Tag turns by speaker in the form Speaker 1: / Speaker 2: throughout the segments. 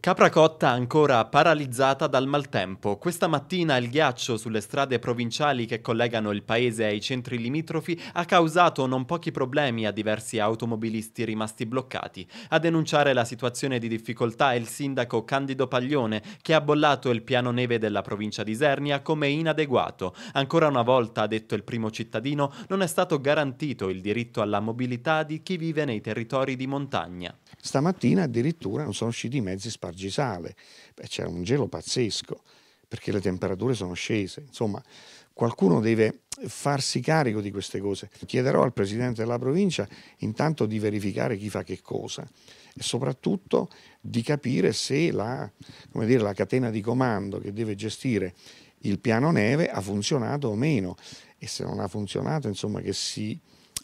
Speaker 1: Capracotta ancora paralizzata dal maltempo. Questa mattina il ghiaccio sulle strade provinciali che collegano il paese ai centri limitrofi ha causato non pochi problemi a diversi automobilisti rimasti bloccati. A denunciare la situazione di difficoltà è il sindaco Candido Paglione che ha bollato il piano neve della provincia di Isernia come inadeguato. Ancora una volta, ha detto il primo cittadino, non è stato garantito il diritto alla mobilità di chi vive nei territori di montagna.
Speaker 2: Stamattina addirittura non sono usciti i mezzi spaziali spargisale, c'era un gelo pazzesco perché le temperature sono scese, insomma qualcuno deve farsi carico di queste cose. Chiederò al presidente della provincia intanto di verificare chi fa che cosa e soprattutto di capire se la, dire, la catena di comando che deve gestire il piano neve ha funzionato o meno e se non ha funzionato insomma che si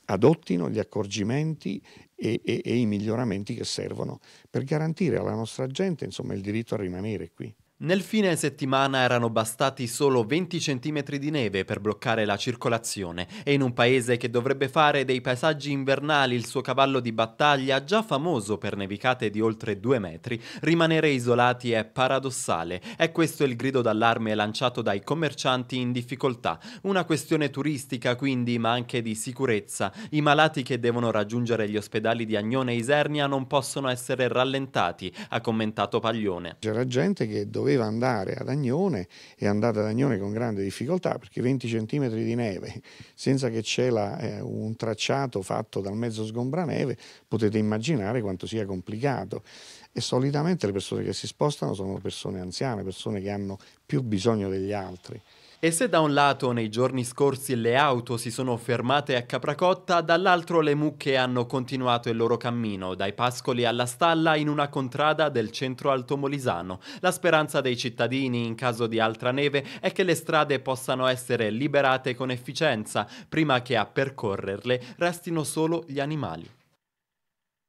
Speaker 2: adottino gli accorgimenti e, e, e i miglioramenti che servono per garantire alla nostra gente insomma, il diritto a rimanere qui.
Speaker 1: Nel fine settimana erano bastati solo 20 cm di neve per bloccare la circolazione e in un paese che dovrebbe fare dei paesaggi invernali il suo cavallo di battaglia, già famoso per nevicate di oltre 2 metri, rimanere isolati è paradossale. È questo il grido d'allarme lanciato dai commercianti in difficoltà. Una questione turistica quindi, ma anche di sicurezza. I malati che devono raggiungere gli ospedali di Agnone e Isernia non possono essere rallentati, ha commentato Paglione.
Speaker 2: C'era gente che doveva doveva andare ad Agnone, è andata ad Agnone con grande difficoltà perché 20 centimetri di neve, senza che c'era eh, un tracciato fatto dal mezzo sgombraneve, potete immaginare quanto sia complicato. E solitamente le persone che si spostano sono persone anziane, persone che hanno più bisogno degli altri.
Speaker 1: E se da un lato nei giorni scorsi le auto si sono fermate a Capracotta, dall'altro le mucche hanno continuato il loro cammino, dai pascoli alla stalla in una contrada del centro altomolisano. La speranza dei cittadini, in caso di altra neve, è che le strade possano essere liberate con efficienza, prima che a percorrerle restino solo gli animali.